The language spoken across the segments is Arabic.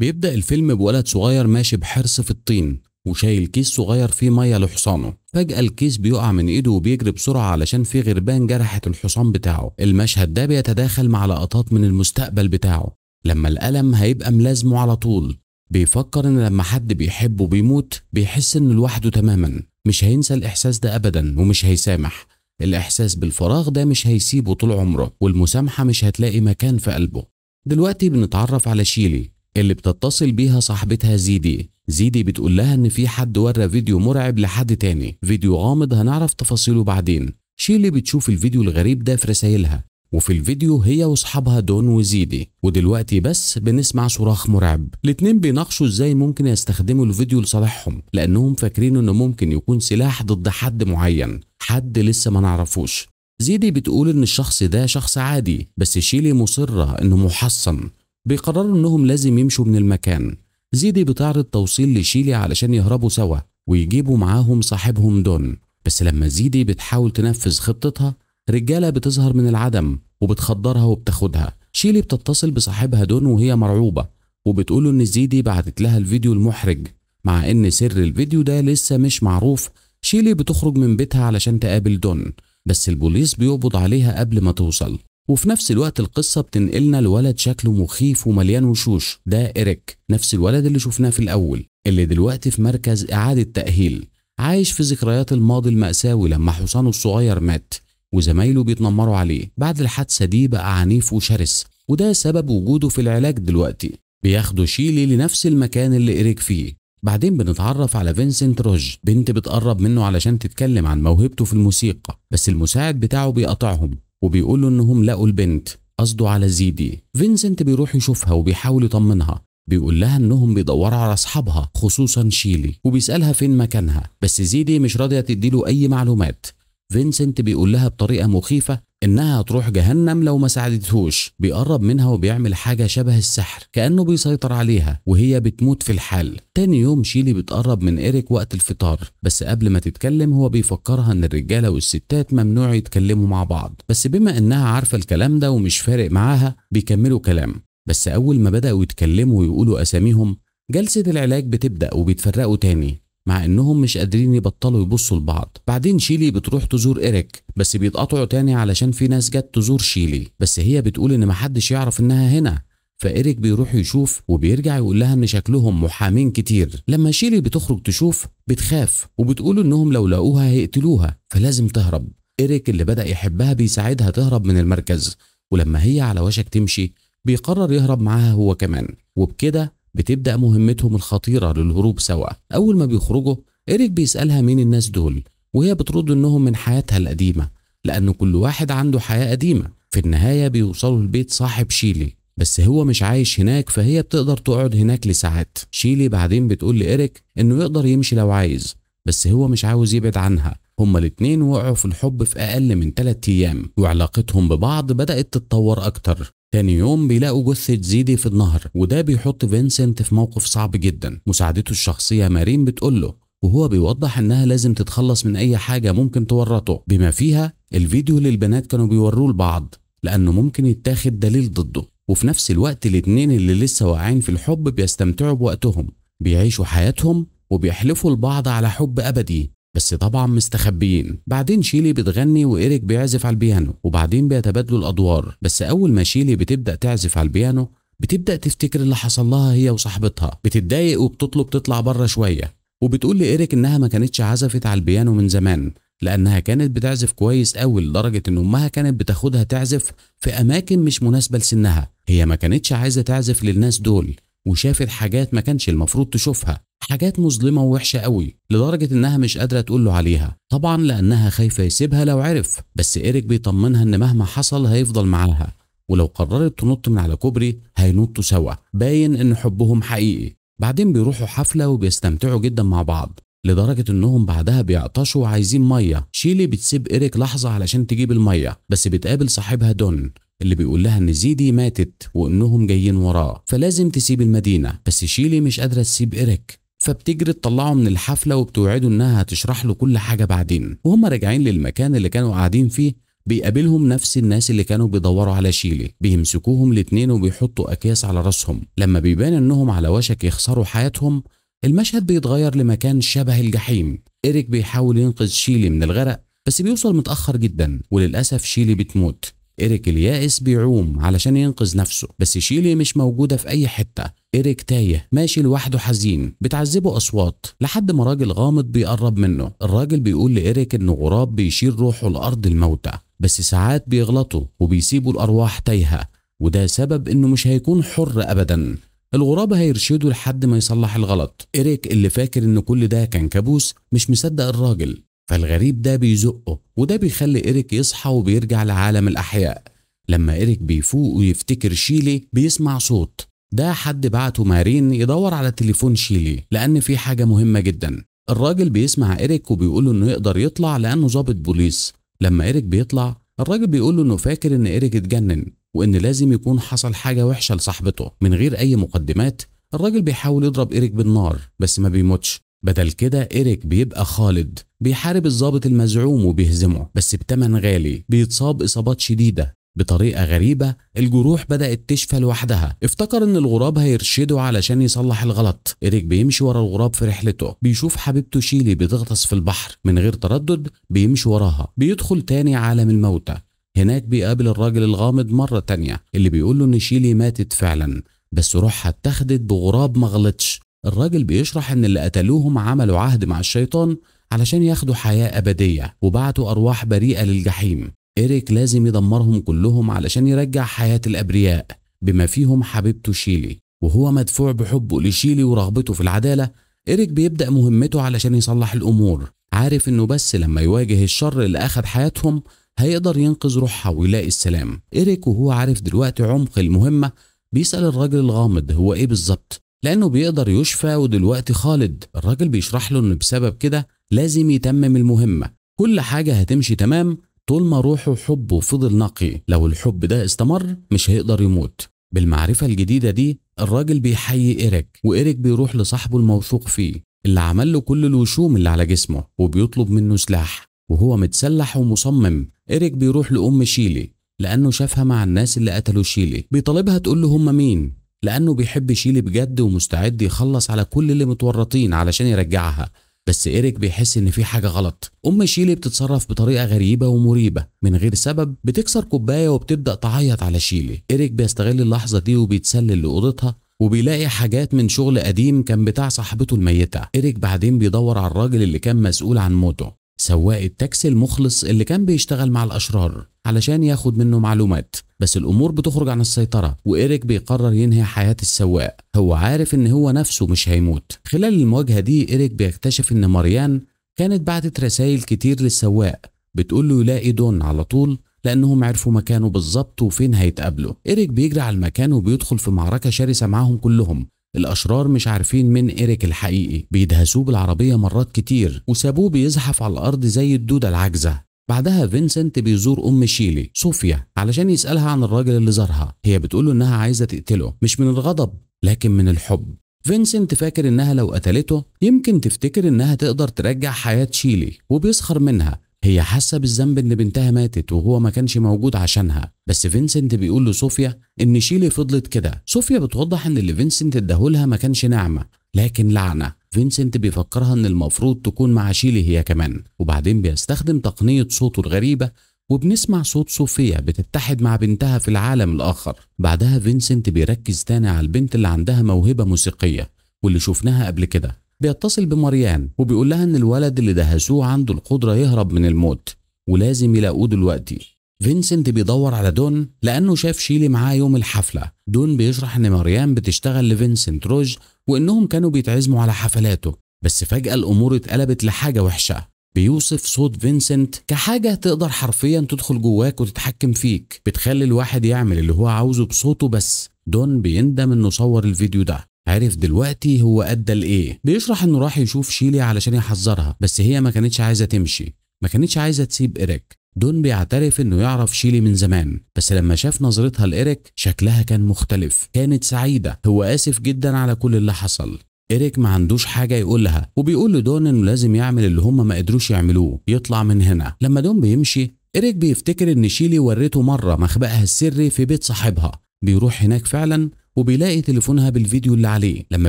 بيبدأ الفيلم بولد صغير ماشي بحرص في الطين وشايل كيس صغير فيه ميه لحصانه فجأة الكيس بيقع من ايده وبيجري بسرعة علشان في غربان جرحت الحصان بتاعه المشهد ده بيتداخل مع لقطات من المستقبل بتاعه لما الألم هيبقى ملازمه على طول بيفكر ان لما حد بيحبه بيموت بيحس انه لوحده تماما مش هينسى الاحساس ده ابدا ومش هيسامح الاحساس بالفراغ ده مش هيسيبه طول عمره والمسامحه مش هتلاقي مكان في قلبه دلوقتي بنتعرف على شيلي اللي بتتصل بيها صاحبتها زيدي زيدي بتقول لها ان في حد ورى فيديو مرعب لحد تاني فيديو غامض هنعرف تفاصيله بعدين شيلي بتشوف الفيديو الغريب ده في رسايلها وفي الفيديو هي واصحابها دون وزيدي ودلوقتي بس بنسمع صراخ مرعب الاتنين بيناقشوا ازاي ممكن يستخدموا الفيديو لصالحهم لانهم فاكرين انه ممكن يكون سلاح ضد حد معين حد لسه ما نعرفوش زيدي بتقول ان الشخص ده شخص عادي بس شيلي مصرة انه محصن بيقرروا انهم لازم يمشوا من المكان زيدي بتعرض توصيل لشيلي علشان يهربوا سوا ويجيبوا معاهم صاحبهم دون بس لما زيدي بتحاول تنفذ خطتها رجالة بتظهر من العدم وبتخدرها وبتاخدها شيلي بتتصل بصاحبها دون وهي مرعوبة وبتقول إن زيدي بعتت لها الفيديو المحرج مع إن سر الفيديو ده لسه مش معروف شيلي بتخرج من بيتها علشان تقابل دون بس البوليس بيقبض عليها قبل ما توصل وفي نفس الوقت القصة بتنقلنا لولد شكله مخيف ومليان وشوش ده إريك نفس الولد اللي شفناه في الأول اللي دلوقتي في مركز إعادة تأهيل عايش في ذكريات الماضي المأساوي لما حصانه الصغير مات وزمايله بيتنمروا عليه بعد الحادثة دي بقى عنيف وشرس وده سبب وجوده في العلاج دلوقتي بياخدوا شيلي لنفس المكان اللي إريك فيه بعدين بنتعرف على فينسنت روج بنت بتقرب منه علشان تتكلم عن موهبته في الموسيقى بس المساعد بتاعه بيقطعهم وبيقول له انهم لقوا البنت قصده على زيدي فينسنت بيروح يشوفها وبيحاول يطمنها بيقول لها انهم بيدوروا على اصحابها خصوصا شيلي وبيسالها فين مكانها بس زيدي مش راضيه تديله اي معلومات فينسنت بيقول لها بطريقه مخيفه انها هتروح جهنم لو ما ساعدتهوش بيقرب منها وبيعمل حاجه شبه السحر كانه بيسيطر عليها وهي بتموت في الحال تاني يوم شيلي بتقرب من إيريك وقت الفطار بس قبل ما تتكلم هو بيفكرها ان الرجاله والستات ممنوع يتكلموا مع بعض بس بما انها عارفه الكلام ده ومش فارق معاها بيكملوا كلام بس اول ما بداوا يتكلموا ويقولوا اساميهم جلسه العلاج بتبدا وبيتفرقوا تاني مع انهم مش قادرين يبطلوا يبصوا لبعض بعدين شيلي بتروح تزور ايريك بس بيتقطعوا تاني علشان في ناس جت تزور شيلي بس هي بتقول ان محدش يعرف انها هنا فإيريك بيروح يشوف وبيرجع يقول لها إن شكلهم محامين كتير لما شيلي بتخرج تشوف بتخاف وبتقول إنهم لو لقوها هيقتلوها فلازم تهرب إيريك اللي بدأ يحبها بيساعدها تهرب من المركز ولما هي على وشك تمشي بيقرر يهرب معاها هو كمان وبكده بتبدأ مهمتهم الخطيرة للهروب سوا أول ما بيخرجوا إيريك بيسألها مين الناس دول وهي بترد إنهم من حياتها القديمة لأن كل واحد عنده حياة قديمة في النهاية بيوصلوا البيت صاحب شيلي بس هو مش عايش هناك فهي بتقدر تقعد هناك لساعات شيلي بعدين بتقول لإيريك إنه يقدر يمشي لو عايز بس هو مش عاوز يبعد عنها هما الاتنين وقعوا في الحب في أقل من 3 أيام وعلاقتهم ببعض بدأت تتطور أكتر تاني يوم بيلاقوا جثة زيدي في النهر وده بيحط فينسنت في موقف صعب جدا مساعدته الشخصية مارين بتقوله وهو بيوضح انها لازم تتخلص من اي حاجة ممكن تورطه بما فيها الفيديو اللي البنات كانوا بيوروه لبعض لانه ممكن يتاخد دليل ضده وفي نفس الوقت الاتنين اللي لسه واقعين في الحب بيستمتعوا بوقتهم بيعيشوا حياتهم وبيحلفوا لبعض على حب ابدي بس طبعا مستخبيين بعدين شيلي بتغني وإيريك بيعزف على البيانو وبعدين بيتبادلوا الأدوار بس أول ما شيلي بتبدأ تعزف على البيانو بتبدأ تفتكر اللي حصل لها هي وصاحبتها بتتضايق وبتطلب تطلع بره شوية وبتقول لإيريك إنها ما كانتش عزفت على البيانو من زمان لأنها كانت بتعزف كويس أوي لدرجة إن أمها كانت بتاخدها تعزف في أماكن مش مناسبة لسنها هي ما كانتش عايزة تعزف للناس دول وشافت حاجات ما كانش المفروض تشوفها حاجات مظلمه ووحشه قوي لدرجه انها مش قادره تقول له عليها طبعا لانها خايفه يسيبها لو عرف بس ايريك بيطمنها ان مهما حصل هيفضل معاها ولو قررت تنط من على كوبري هينطوا سوا باين ان حبهم حقيقي بعدين بيروحوا حفله وبيستمتعوا جدا مع بعض لدرجة انهم بعدها بيعطشوا وعايزين مية شيلي بتسيب ايريك لحظة علشان تجيب المية بس بتقابل صاحبها دون اللي بيقول لها ان زيدي ماتت وانهم جايين وراه فلازم تسيب المدينة بس شيلي مش قادرة تسيب ايريك فبتجري تطلعه من الحفله وبتوعده انها هتشرح له كل حاجه بعدين وهم راجعين للمكان اللي كانوا قاعدين فيه بيقابلهم نفس الناس اللي كانوا بيدوروا على شيلي بيمسكوهم الاتنين وبيحطوا اكياس على راسهم لما بيبان انهم على وشك يخسروا حياتهم المشهد بيتغير لمكان شبه الجحيم إيريك بيحاول ينقذ شيلي من الغرق بس بيوصل متأخر جدا وللأسف شيلي بتموت إيريك اليائس بيعوم علشان ينقذ نفسه بس شيلي مش موجودة في أي حتة إيريك تايه ماشي لوحده حزين بتعذبه أصوات لحد ما راجل غامض بيقرب منه الراجل بيقول لإيريك إن غراب بيشيل روحه لأرض الموتى بس ساعات بيغلطوا وبيسيبوا الأرواح تايهة وده سبب إنه مش هيكون حر أبدا الغراب هيرشده لحد ما يصلح الغلط إيريك اللي فاكر إن كل ده كان كابوس مش مصدق الراجل فالغريب ده بيزقه وده بيخلي إيريك يصحى وبيرجع لعالم الأحياء لما إيريك بيفوق ويفتكر شيلي بيسمع صوت ده حد بعته مارين يدور على تليفون شيلي لأن في حاجة مهمة جدا الراجل بيسمع إيريك وبيقوله إنه يقدر يطلع لأنه ظابط بوليس لما إيريك بيطلع الراجل بيقوله إنه فاكر إن إيريك اتجنن وإن لازم يكون حصل حاجة وحشة لصاحبته من غير أي مقدمات الراجل بيحاول يضرب إيريك بالنار بس ما بيموتش بدل كده إيريك بيبقى خالد بيحارب الظابط المزعوم وبيهزمه بس بتمن غالي بيتصاب إصابات شديدة بطريقة غريبة الجروح بدأت تشفى لوحدها افتكر ان الغراب هيرشده علشان يصلح الغلط إريك بيمشي ورا الغراب في رحلته بيشوف حبيبته شيلي بتغطس في البحر من غير تردد بيمشي وراها بيدخل تاني عالم الموتى هناك بيقابل الراجل الغامض مرة تانية اللي بيقول له ان شيلي ماتت فعلا بس روحها اتخذت بغراب ما غلطش الراجل بيشرح ان اللي قتلوهم عملوا عهد مع الشيطان علشان ياخدوا حياة أبدية وبعتوا أرواح بريئة للجحيم إريك لازم يدمرهم كلهم علشان يرجع حياة الأبرياء بما فيهم حبيبته شيلي وهو مدفوع بحبه لشيلي ورغبته في العدالة إريك بيبدأ مهمته علشان يصلح الأمور عارف إنه بس لما يواجه الشر اللي أخد حياتهم هيقدر ينقذ روحها ويلاقي السلام إريك وهو عارف دلوقتي عمق المهمة بيسأل الراجل الغامض هو إيه بالظبط لأنه بيقدر يشفى ودلوقتي خالد الراجل بيشرح له إنه بسبب كده لازم يتمم المهمة كل حاجة هتمشي تمام طول ما روحه حبه فضل نقي لو الحب ده استمر مش هيقدر يموت بالمعرفة الجديدة دي الراجل بيحيي إيريك وإيريك بيروح لصاحبه الموثوق فيه اللي عمل له كل الوشوم اللي على جسمه وبيطلب منه سلاح وهو متسلح ومصمم إيريك بيروح لأم شيلي لأنه شافها مع الناس اللي قتلوا شيلي بيطالبها تقول له هم مين لأنه بيحب شيلي بجد ومستعد يخلص على كل اللي متورطين علشان يرجعها بس إيريك بيحس إن في حاجة غلط أم شيلي بتتصرف بطريقة غريبة ومريبة من غير سبب بتكسر كوباية وبتبدأ تعيط على شيلي إيريك بيستغل اللحظة دي وبيتسلل لأوضتها وبيلاقي حاجات من شغل قديم كان بتاع صاحبته الميتة إيريك بعدين بيدور على الراجل اللي كان مسؤول عن موته سواق التاكسي المخلص اللي كان بيشتغل مع الأشرار علشان ياخد منه معلومات بس الأمور بتخرج عن السيطرة وإيريك بيقرر ينهي حياة السواق هو عارف إن هو نفسه مش هيموت خلال المواجهة دي إيريك بيكتشف إن ماريان كانت بعتت رسائل كتير للسواق بتقول له يلاقي دون على طول لانهم عرفوا مكانه بالظبط وفين هيتقابلوا ايريك بيجري على المكان وبيدخل في معركه شرسه معاهم كلهم الأشرار مش عارفين من إيريك الحقيقي بيدهسوه بالعربية مرات كتير وسابوه بيزحف على الأرض زي الدودة العاجزة بعدها فينسنت بيزور أم شيلي صوفيا علشان يسألها عن الراجل اللي زارها هي بتقوله إنها عايزة تقتله مش من الغضب لكن من الحب فينسنت فاكر إنها لو قتلته يمكن تفتكر إنها تقدر ترجع حياة شيلي وبيسخر منها هي حاسه بالذنب ان بنتها ماتت وهو ما كانش موجود عشانها بس فينسنت بيقول لصوفيا ان شيلي فضلت كده صوفيا بتوضح ان اللي فينسنت اداهولها ما كانش نعمه لكن لعنه فينسنت بيفكرها ان المفروض تكون مع شيلي هي كمان وبعدين بيستخدم تقنيه صوته الغريبه وبنسمع صوت صوفيا بتتحد مع بنتها في العالم الآخر بعدها فينسنت بيركز تاني على البنت اللي عندها موهبة موسيقية واللي شفناها قبل كده بيتصل بمريان وبيقول لها ان الولد اللي دهسوه عنده القدره يهرب من الموت ولازم يلاقوه دلوقتي فينسنت بيدور على دون لانه شاف شيلي معاه يوم الحفله دون بيشرح ان مريان بتشتغل لفينسنت روج وانهم كانوا بيتعزموا على حفلاته بس فجاه الامور اتقلبت لحاجه وحشه بيوصف صوت فينسنت كحاجة تقدر حرفيا تدخل جواك وتتحكم فيك بتخلي الواحد يعمل اللي هو عاوزه بصوته بس دون بيندم انه صور الفيديو ده عارف دلوقتي هو ادى لايه بيشرح انه راح يشوف شيلي علشان يحذرها بس هي ما كانتش عايزه تمشي ما كانتش عايزه تسيب ايريك دون بيعترف انه يعرف شيلي من زمان بس لما شاف نظرتها لإيريك شكلها كان مختلف كانت سعيدة هو آسف جدا على كل اللي حصل إيريك ما عندوش حاجة يقولها وبيقول لدون إنه لازم يعمل اللي هما ما قدروش يعملوه يطلع من هنا لما دون بيمشي إيريك بيفتكر إن شيلي ورته مرة مخبأها السري في بيت صاحبها بيروح هناك فعلا وبيلاقي تليفونها بالفيديو اللي عليه لما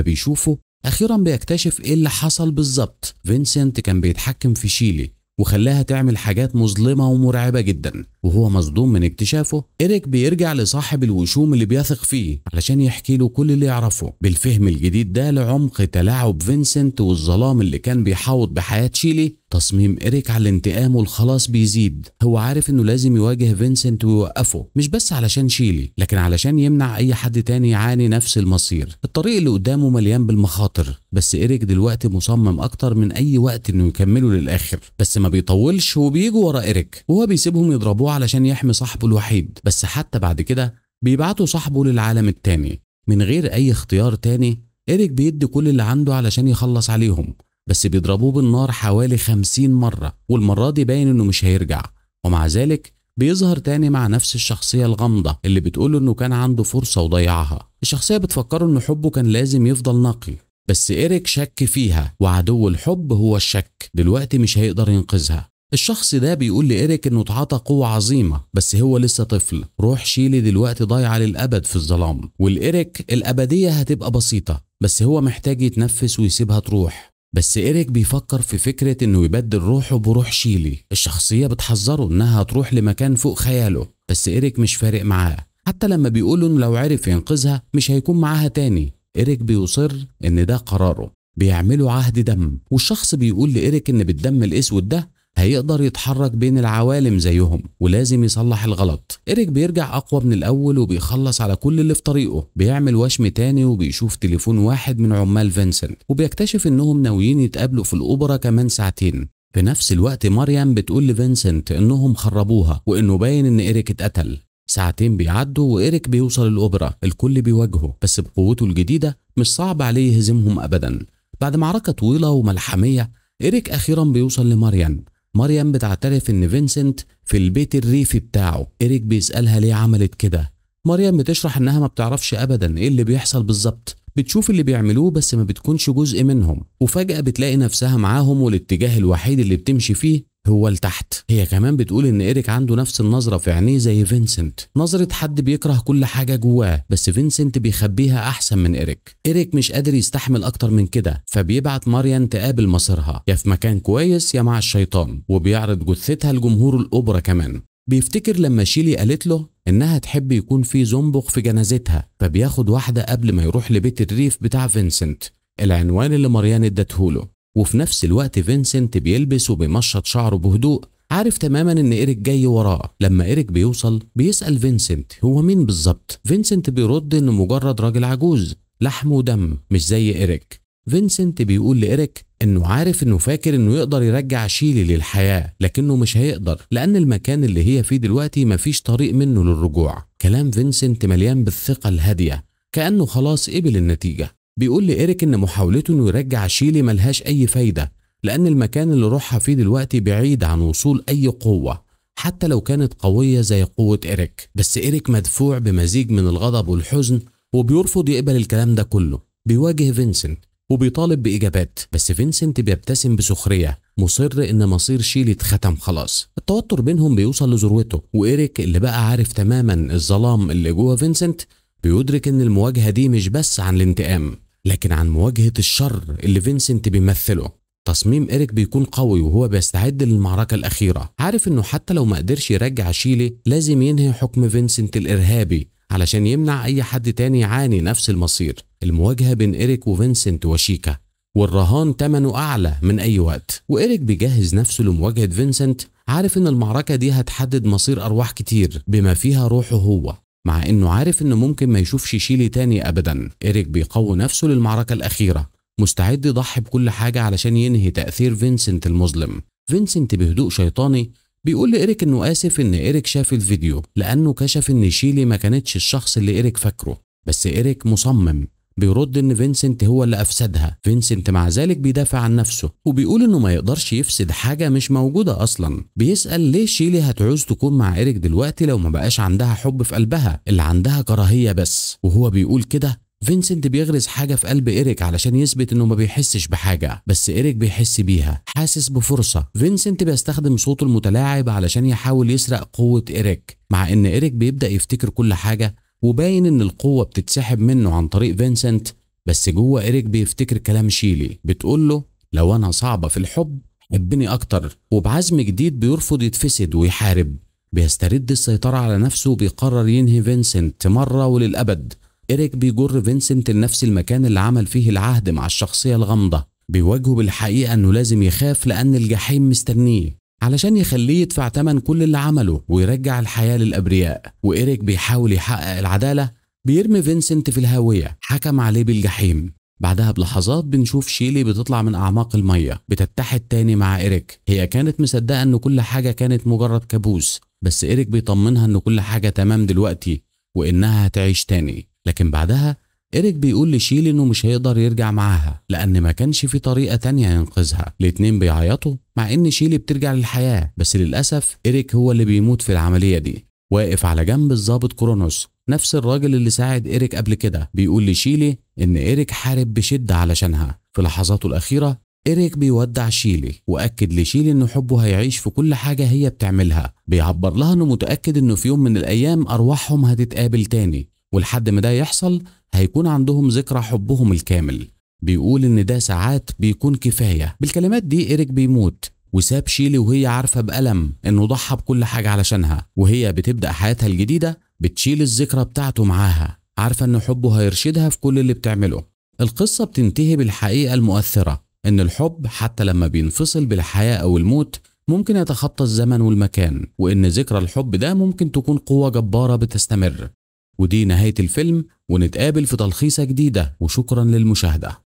بيشوفه اخيرا بيكتشف ايه اللي حصل بالظبط فينسنت كان بيتحكم في شيلي وخلاها تعمل حاجات مظلمه ومرعبه جدا وهو مصدوم من اكتشافه إريك بيرجع لصاحب الوشوم اللي بيثق فيه علشان يحكي له كل اللي يعرفه بالفهم الجديد ده لعمق تلاعب فينسنت والظلام اللي كان بيحاوط بحياة شيلي تصميم إريك على الانتقام والخلاص بيزيد هو عارف انه لازم يواجه فينسنت ويوقفه مش بس علشان شيلي لكن علشان يمنع اي حد تاني يعاني نفس المصير الطريق اللي قدامه مليان بالمخاطر بس إريك دلوقتي مصمم اكتر من اي وقت انه يكمله للاخر بس ما بيطولش وبيجوا ورا إريك وهو بيسيبهم يضربوه علشان يحمي صاحبه الوحيد بس حتى بعد كده بيبعتوا صاحبه للعالم التاني من غير أي اختيار تاني إيريك بيدي كل اللي عنده علشان يخلص عليهم بس بيضربوه بالنار حوالي خمسين مرة والمرة دي باين إنه مش هيرجع ومع ذلك بيظهر تاني مع نفس الشخصية الغامضة اللي بتقول إنه كان عنده فرصة وضيعها الشخصية بتفكره إن حبه كان لازم يفضل نقي بس إيريك شك فيها وعدو الحب هو الشك دلوقتي مش هيقدر ينقذها الشخص ده بيقول لإيريك إنه تعاطى قوة عظيمة بس هو لسه طفل روح شيلي دلوقتي ضايعة للأبد في الظلام والإيريك الأبدية هتبقى بسيطة بس هو محتاج يتنفس ويسيبها تروح بس إيريك بيفكر في فكرة إنه يبدل روحه بروح شيلي الشخصية بتحذره إنها تروح لمكان فوق خياله بس إيريك مش فارق معاه حتى لما بيقول إنه لو عرف ينقذها مش هيكون معاها تاني إيريك بيصر إن ده قراره بيعملوا عهد دم والشخص بيقول لإيريك إن بالدم الأسود ده هيقدر يتحرك بين العوالم زيهم ولازم يصلح الغلط إيريك بيرجع أقوى من الأول وبيخلص على كل اللي في طريقه بيعمل وشم تاني وبيشوف تليفون واحد من عمال فينسنت وبيكتشف إنهم ناويين يتقابلوا في الأوبرا كمان ساعتين في نفس الوقت مريم بتقول لفينسنت إنهم خربوها وإنه باين إن إيريك اتقتل ساعتين بيعدوا وإيريك بيوصل الأوبرا الكل بيواجهه بس بقوته الجديدة مش صعب عليه يهزمهم أبدا بعد معركة طويلة وملحمية إيريك أخيرا بيوصل لماريان مريم بتعترف إن فينسنت في البيت الريفي بتاعه إيريك بيسألها ليه عملت كده مريم بتشرح إنها ما بتعرفش أبدا إيه اللي بيحصل بالظبط بتشوف اللي بيعملوه بس ما بتكونش جزء منهم وفجأة بتلاقي نفسها معاهم والاتجاه الوحيد اللي بتمشي فيه هو لتحت هي كمان بتقول ان ايريك عنده نفس النظره في عينيه زي فينسنت نظره حد بيكره كل حاجه جواه بس فينسنت بيخبيها احسن من ايريك ايريك مش قادر يستحمل اكتر من كده فبيبعت ماريان تقابل مصيرها يا في مكان كويس يا مع الشيطان وبيعرض جثتها لجمهور الاوبرا كمان بيفتكر لما شيلي قالت له انها تحب يكون في زنبق في جنازتها فبياخد واحده قبل ما يروح لبيت الريف بتاع فينسنت العنوان اللي ماريان ادته له وفي نفس الوقت فينسنت بيلبس وبيمشط شعره بهدوء عارف تماما ان ايريك جاي وراه لما ايريك بيوصل بيسال فينسنت هو مين بالظبط فينسنت بيرد انه مجرد راجل عجوز لحم ودم مش زي ايريك فينسنت بيقول لإيريك إنه عارف إنه فاكر إنه يقدر يرجع شيلي للحياة لكنه مش هيقدر لأن المكان اللي هي فيه دلوقتي مفيش طريق منه للرجوع كلام فينسنت مليان بالثقة الهادية كأنه خلاص قبل النتيجة بيقول لإيريك إن محاولته إنه يرجع شيلي ملهاش أي فايدة لأن المكان اللي روحها فيه دلوقتي بعيد عن وصول أي قوة حتى لو كانت قوية زي قوة إيريك بس إيريك مدفوع بمزيج من الغضب والحزن وبيرفض يقبل الكلام ده كله بيواجه فينسنت وبيطالب بإجابات بس فينسنت بيبتسم بسخرية مصر إن مصير شيلي اتختم خلاص التوتر بينهم بيوصل لذروته وإيريك اللي بقى عارف تماما الظلام اللي جوه فينسنت بيدرك إن المواجهة دي مش بس عن الانتقام لكن عن مواجهة الشر اللي فينسنت بيمثله تصميم إيريك بيكون قوي وهو بيستعد للمعركة الأخيرة عارف إنه حتى لو ما قدرش يرجع شيلي لازم ينهي حكم فينسنت الإرهابي علشان يمنع أي حد تاني يعاني نفس المصير المواجهة بين إيريك وفينسنت وشيكا والرهان تمنه أعلى من أي وقت وإيريك بيجهز نفسه لمواجهة فينسنت عارف إن المعركة دي هتحدد مصير أرواح كتير بما فيها روحه هو مع انه عارف انه ممكن ما يشوفش شيلي تاني ابدا ايريك بيقوي نفسه للمعركة الاخيرة مستعد يضحي بكل حاجة علشان ينهي تأثير فينسنت المظلم فينسنت بهدوء شيطاني بيقول لإيريك إنه آسف إن إيريك شاف الفيديو لأنه كشف إن شيلي ما كانتش الشخص اللي إيريك فاكره بس إيريك مصمم بيرد ان فينسنت هو اللي افسدها فينسنت مع ذلك بيدافع عن نفسه وبيقول انه ما يقدرش يفسد حاجه مش موجوده اصلا بيسال ليه شيلي هتعوز تكون مع ايريك دلوقتي لو ما بقاش عندها حب في قلبها اللي عندها كراهيه بس وهو بيقول كده فينسنت بيغرز حاجة في قلب إيريك علشان يثبت إنه ما بيحسش بحاجة، بس إيريك بيحس بيها، حاسس بفرصة، فينسنت بيستخدم صوته المتلاعب علشان يحاول يسرق قوة إيريك، مع إن إيريك بيبدأ يفتكر كل حاجة وباين ان القوه بتتسحب منه عن طريق فينسنت بس جوه إيريك بيفتكر كلام شيلي بتقول له لو أنا صعبة في الحب حبني أكتر وبعزم جديد بيرفض يتفسد ويحارب بيسترد السيطرة على نفسه وبيقرر ينهي فينسنت مرة وللأبد إيريك بيجر فينسنت لنفس المكان اللي عمل فيه العهد مع الشخصية الغامضة بيواجهه بالحقيقة أنه لازم يخاف لأن الجحيم مستنيه علشان يخليه يدفع تمن كل اللي عمله ويرجع الحياة للأبرياء وإيريك بيحاول يحقق العدالة بيرمي فينسنت في الهاوية حكم عليه بالجحيم بعدها بلحظات بنشوف شيلي بتطلع من أعماق المية بتتحد تاني مع إيريك هي كانت مصدقة إن كل حاجة كانت مجرد كابوس بس إيريك بيطمنها إن كل حاجة تمام دلوقتي وإنها هتعيش تاني لكن بعدها إيريك بيقول لشيل إنه مش هيقدر يرجع معاها لأن ما كانش في طريقة تانية ينقذها الاتنين بيعيطوا مع إن شيلي بترجع للحياة بس للأسف إيريك هو اللي بيموت في العملية دي واقف على جنب الظابط كرونوس نفس الراجل اللي ساعد إيريك قبل كده بيقول لشيلي إن إيريك حارب بشدة علشانها في لحظاته الأخيرة إيريك بيودع شيلي وأكد لشيلي إن حبه هيعيش في كل حاجة هي بتعملها بيعبر لها إنه متأكد إنه في يوم من الأيام أرواحهم هتتقابل تاني ولحد ما ده يحصل هيكون عندهم ذكرى حبهم الكامل بيقول إن ده ساعات بيكون كفاية بالكلمات دي إيريك بيموت وساب شيلي وهي عارفة بألم إنه ضحى بكل حاجة علشانها وهي بتبدأ حياتها الجديدة بتشيل الذكرى بتاعته معاها عارفة إن حبه هيرشدها في كل اللي بتعمله القصة بتنتهي بالحقيقة المؤثرة إن الحب حتى لما بينفصل بالحياة أو الموت ممكن يتخطى الزمن والمكان وإن ذكرى الحب ده ممكن تكون قوة جبارة بتستمر ودي نهاية الفيلم ونتقابل في تلخيصة جديدة وشكرا للمشاهدة